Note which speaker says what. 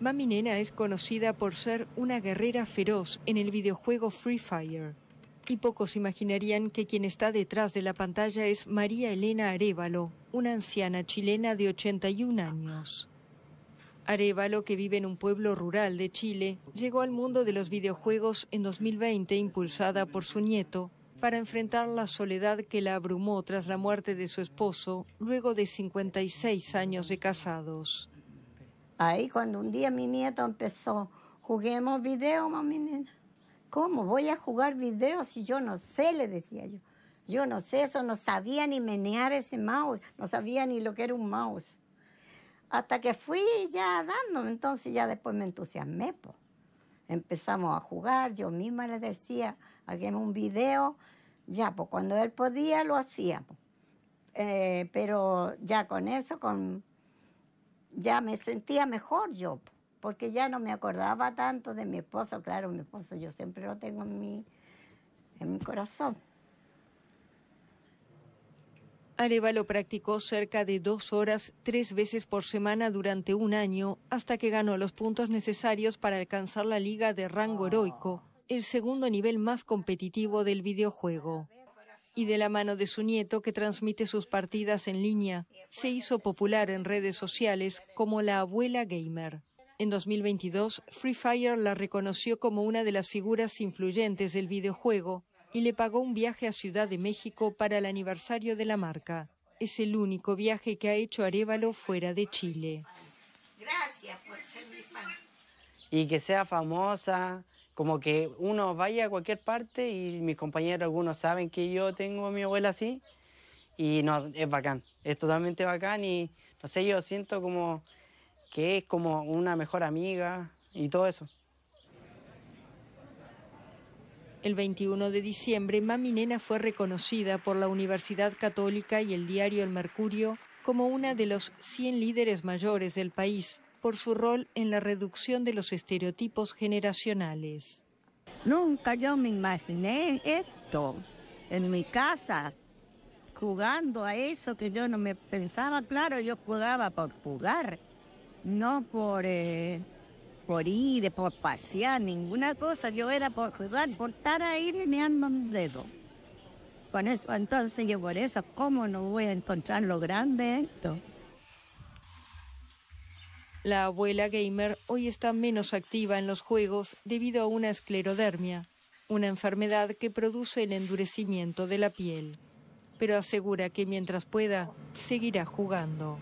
Speaker 1: Mami Nena es conocida por ser una guerrera feroz en el videojuego Free Fire. Y pocos imaginarían que quien está detrás de la pantalla es María Elena Arevalo, una anciana chilena de 81 años. Arevalo, que vive en un pueblo rural de Chile, llegó al mundo de los videojuegos en 2020 impulsada por su nieto para enfrentar la soledad que la abrumó tras la muerte de su esposo luego de 56 años de casados.
Speaker 2: Ahí cuando un día mi nieto empezó, juguemos video, mami nena. ¿Cómo voy a jugar video si yo no sé? Le decía yo. Yo no sé eso, no sabía ni menear ese mouse, no sabía ni lo que era un mouse. Hasta que fui ya dándome, entonces ya después me entusiasmé. Po. Empezamos a jugar, yo misma le decía, hagamos un video, ya, pues cuando él podía lo hacíamos. Eh, pero ya con eso, con ya me sentía mejor yo, porque ya no me acordaba tanto de mi esposo. Claro, mi esposo yo siempre lo tengo en mi, en mi corazón.
Speaker 1: Arevalo practicó cerca de dos horas tres veces por semana durante un año hasta que ganó los puntos necesarios para alcanzar la liga de rango heroico, el segundo nivel más competitivo del videojuego y de la mano de su nieto que transmite sus partidas en línea, se hizo popular en redes sociales como la abuela gamer. En 2022, Free Fire la reconoció como una de las figuras influyentes del videojuego y le pagó un viaje a Ciudad de México para el aniversario de la marca. Es el único viaje que ha hecho Arevalo fuera de Chile.
Speaker 2: Gracias por ser mi
Speaker 3: y que sea famosa, como que uno vaya a cualquier parte y mis compañeros algunos saben que yo tengo a mi abuela así y no, es bacán, es totalmente bacán y no sé, yo siento como que es como una mejor amiga y todo eso.
Speaker 1: El 21 de diciembre, Mami Nena fue reconocida por la Universidad Católica y el diario El Mercurio como una de los 100 líderes mayores del país por su rol en la reducción de los estereotipos generacionales. Nunca yo me imaginé esto en mi casa,
Speaker 4: jugando a eso que yo no me pensaba. Claro, yo jugaba por jugar, no por, eh, por ir, por pasear, ninguna cosa. Yo era por jugar, por estar ahí lineando un dedo. Con eso, entonces yo por eso, ¿cómo no voy a
Speaker 1: encontrar lo grande esto? La abuela gamer hoy está menos activa en los juegos debido a una esclerodermia, una enfermedad que produce el endurecimiento de la piel, pero asegura que mientras pueda, seguirá jugando.